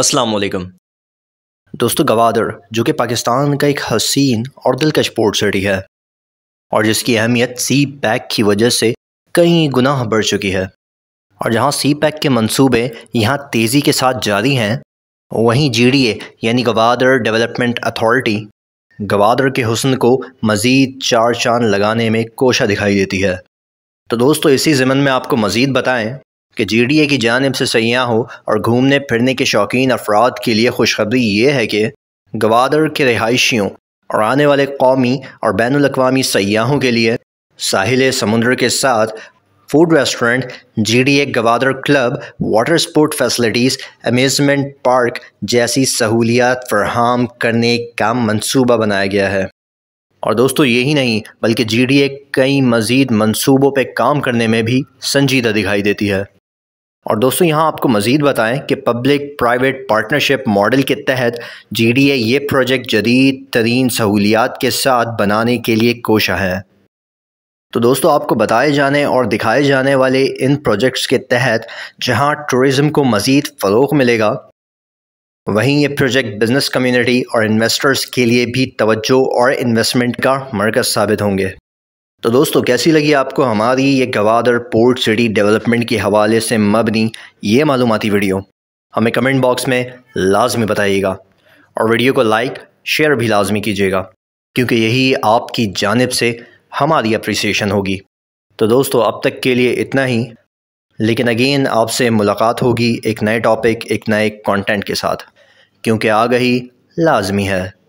अस्सलाम वालेकुम दोस्तों गवादर जो कि पाकिस्तान का एक हसीन और दिलकश पोर्ट सिटी है और जिसकी अहमियत सी पैक की वजह से कई गुना बढ़ चुकी है और जहां सी पैक के मंसूबे यहां तेज़ी के साथ जारी हैं वहीं जीडीए यानी गवादर डेवलपमेंट अथॉरिटी गवादर के हुसन को मज़ीद चार चांद लगाने में कोशा दिखाई देती है तो दोस्तों इसी ज़मन में आपको मज़ीद बताएँ कि ए की जानब से सयाहों और घूमने फिरने के शौकीन अफराद के लिए खुशखबरी ये है कि गवादर के रिहाइशियों और आने वाले कौमी और बैन अवी सयाहों के लिए साहिल समुद्र के साथ food restaurant G D A Gwadar club water sport facilities amusement park जैसी सहूलियात फरहम करने का मंसूबा बनाया गया है और दोस्तों यही नहीं बल्कि जी डी ए कई मज़ीद मनसूबों पर काम करने में भी संजीदा दिखाई देती है और दोस्तों यहाँ आपको मज़ीद बताएं कि पब्लिक प्राइवेट पार्टनरशिप मॉडल के तहत जी डी ए ये प्रोजेक्ट जदीद तरीन सहूलियात के साथ बनाने के लिए कोशा है तो दोस्तों आपको बताए जाने और दिखाए जाने वाले इन प्रोजेक्ट्स के तहत जहाँ टूरिज़म को मज़ीद फ़रोग मिलेगा वहीं ये प्रोजेक्ट बिज़नेस कम्यूनिटी और इन्वेस्टर्स के लिए भी तवज्जो और इन्वेस्टमेंट का मरकज़ साबित होंगे तो दोस्तों कैसी लगी आपको हमारी ये गवादर पोर्ट सिटी डेवलपमेंट के हवाले से मबनी ये मालूमती वीडियो हमें कमेंट बॉक्स में लाजमी बताइएगा और वीडियो को लाइक शेयर भी लाजमी कीजिएगा क्योंकि यही आपकी जानब से हमारी अप्रिसिएशन होगी तो दोस्तों अब तक के लिए इतना ही लेकिन अगेन आपसे मुलाकात होगी एक नए टॉपिक एक नए कंटेंट के साथ क्योंकि आ गई लाजमी है